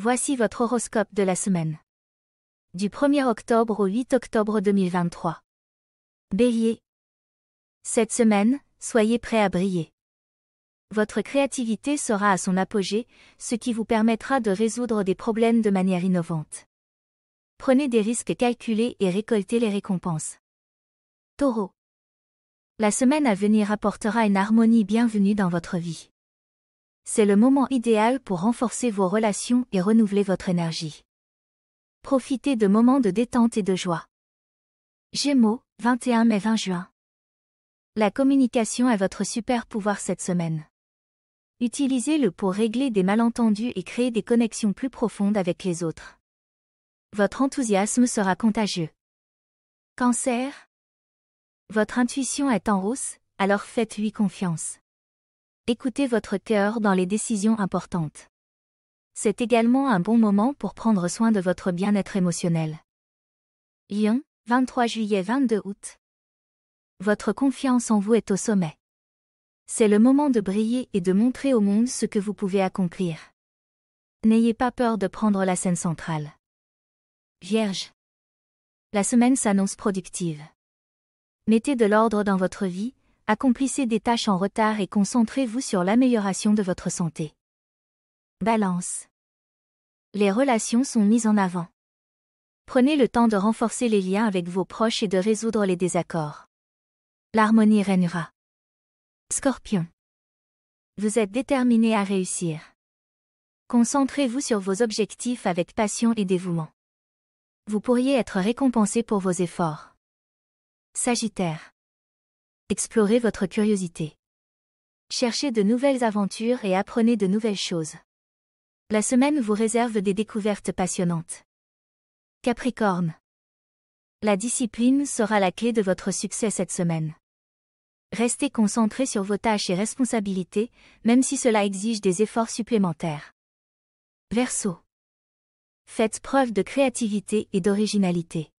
Voici votre horoscope de la semaine. Du 1er octobre au 8 octobre 2023. Bélier. Cette semaine, soyez prêt à briller. Votre créativité sera à son apogée, ce qui vous permettra de résoudre des problèmes de manière innovante. Prenez des risques calculés et récoltez les récompenses. Taureau. La semaine à venir apportera une harmonie bienvenue dans votre vie c'est le moment idéal pour renforcer vos relations et renouveler votre énergie. Profitez de moments de détente et de joie. Gémeaux, 21 mai 20 juin. La communication est votre super pouvoir cette semaine. Utilisez-le pour régler des malentendus et créer des connexions plus profondes avec les autres. Votre enthousiasme sera contagieux. Cancer. Votre intuition est en hausse, alors faites-lui confiance. Écoutez votre cœur dans les décisions importantes. C'est également un bon moment pour prendre soin de votre bien-être émotionnel. Lyon, 23 juillet 22 août. Votre confiance en vous est au sommet. C'est le moment de briller et de montrer au monde ce que vous pouvez accomplir. N'ayez pas peur de prendre la scène centrale. Vierge. La semaine s'annonce productive. Mettez de l'ordre dans votre vie, accomplissez des tâches en retard et concentrez-vous sur l'amélioration de votre santé. Balance. Les relations sont mises en avant. Prenez le temps de renforcer les liens avec vos proches et de résoudre les désaccords. L'harmonie règnera. Scorpion. Vous êtes déterminé à réussir. Concentrez-vous sur vos objectifs avec passion et dévouement. Vous pourriez être récompensé pour vos efforts. Sagittaire explorez votre curiosité. Cherchez de nouvelles aventures et apprenez de nouvelles choses. La semaine vous réserve des découvertes passionnantes. Capricorne. La discipline sera la clé de votre succès cette semaine. Restez concentré sur vos tâches et responsabilités, même si cela exige des efforts supplémentaires. Verseau. Faites preuve de créativité et d'originalité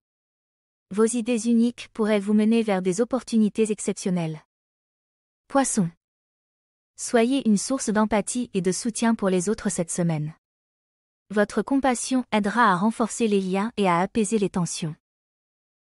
vos idées uniques pourraient vous mener vers des opportunités exceptionnelles. Poisson. Soyez une source d'empathie et de soutien pour les autres cette semaine. Votre compassion aidera à renforcer les liens et à apaiser les tensions.